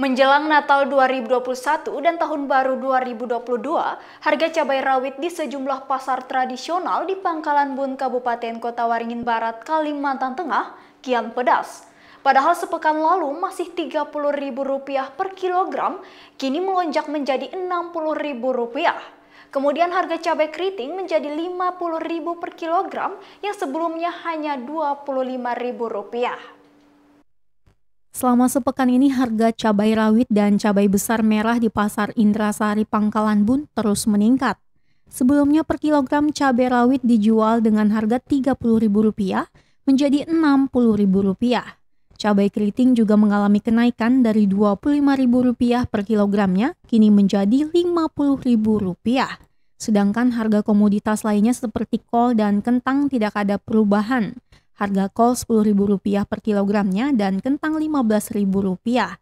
Menjelang Natal 2021 dan Tahun Baru 2022, harga cabai rawit di sejumlah pasar tradisional di Pangkalan Bun, Kabupaten Kota Waringin Barat, Kalimantan Tengah, kian pedas. Padahal sepekan lalu masih Rp30.000 per kilogram, kini melonjak menjadi Rp60.000. Kemudian harga cabai keriting menjadi Rp50.000 per kilogram yang sebelumnya hanya Rp25.000. Selama sepekan ini harga cabai rawit dan cabai besar merah di pasar Indrasari Pangkalan Bun terus meningkat. Sebelumnya per kilogram cabai rawit dijual dengan harga Rp30.000 menjadi Rp60.000. Cabai keriting juga mengalami kenaikan dari Rp25.000 per kilogramnya kini menjadi Rp50.000. Sedangkan harga komoditas lainnya seperti kol dan kentang tidak ada perubahan. Harga kol Rp10.000 per kilogramnya dan kentang Rp15.000.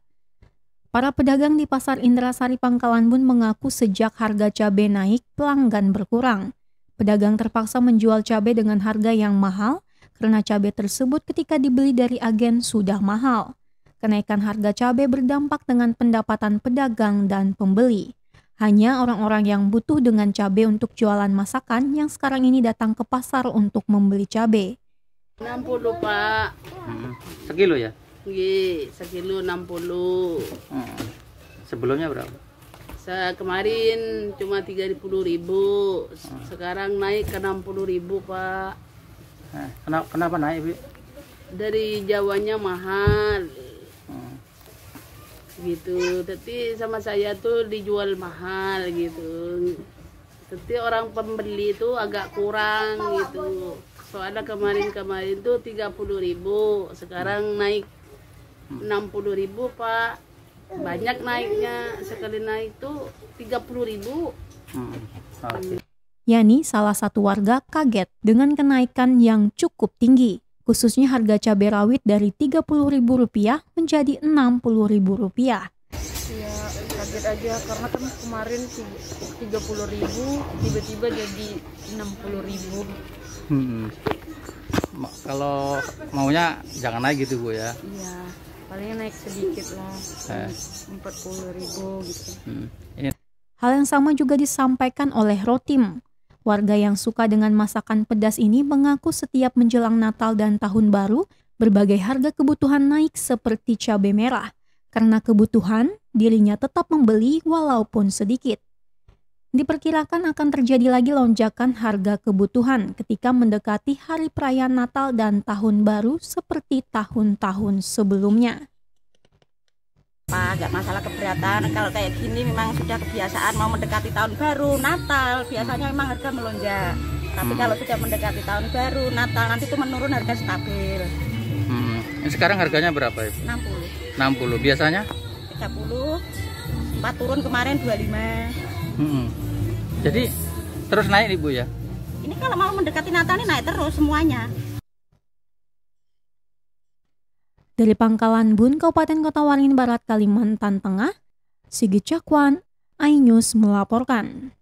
Para pedagang di Pasar Indrasari Pangkalan pun mengaku sejak harga cabai naik, pelanggan berkurang. Pedagang terpaksa menjual cabai dengan harga yang mahal karena cabai tersebut ketika dibeli dari agen sudah mahal. Kenaikan harga cabai berdampak dengan pendapatan pedagang dan pembeli. Hanya orang-orang yang butuh dengan cabai untuk jualan masakan yang sekarang ini datang ke pasar untuk membeli cabai. 60 pak hmm. sekilo ya Nggih, iya, sekilo 60 hmm. sebelumnya berapa Se kemarin cuma 30 ribu hmm. sekarang naik ke 60 ribu pak eh, kenapa, kenapa naik bi? dari jawanya mahal hmm. gitu tapi sama saya tuh dijual mahal gitu tapi orang pembeli itu agak kurang gitu soalnya kemarin-kemarin tuh 30 ribu sekarang naik 60 ribu pak banyak naiknya sekali naik tuh 30 ribu hmm, Yani salah satu warga kaget dengan kenaikan yang cukup tinggi khususnya harga cabai rawit dari Rp30.000 menjadi Rp60.000 ya kaget aja karena kan kemarin 30 ribu tiba-tiba jadi 60 ribu hmm. kalau maunya jangan naik gitu Bu ya iya paling naik sedikit lah eh. 40 ribu gitu hmm. Hal yang sama juga disampaikan oleh Rotim. Warga yang suka dengan masakan pedas ini mengaku setiap menjelang Natal dan Tahun Baru, berbagai harga kebutuhan naik seperti cabai merah, karena kebutuhan, dirinya tetap membeli walaupun sedikit. Diperkirakan akan terjadi lagi lonjakan harga kebutuhan ketika mendekati hari perayaan Natal dan Tahun Baru seperti tahun-tahun sebelumnya. Apa, nggak masalah keberatan kalau kayak gini memang sudah kebiasaan mau mendekati tahun baru Natal biasanya memang harga melonjak tapi hmm. kalau sudah mendekati tahun baru Natal nanti itu menurun harga stabil ini sekarang harganya berapa, Ibu? 60. 60. Biasanya? 30. 4 turun kemarin 25. Hmm. Jadi terus naik, Ibu ya? Ini kalau mau mendekati Natal ini naik terus semuanya. Dari Pangkalan Bun, Kabupaten Kota Waringin Barat, Kalimantan Tengah, Sigit Cakwan, iNews melaporkan.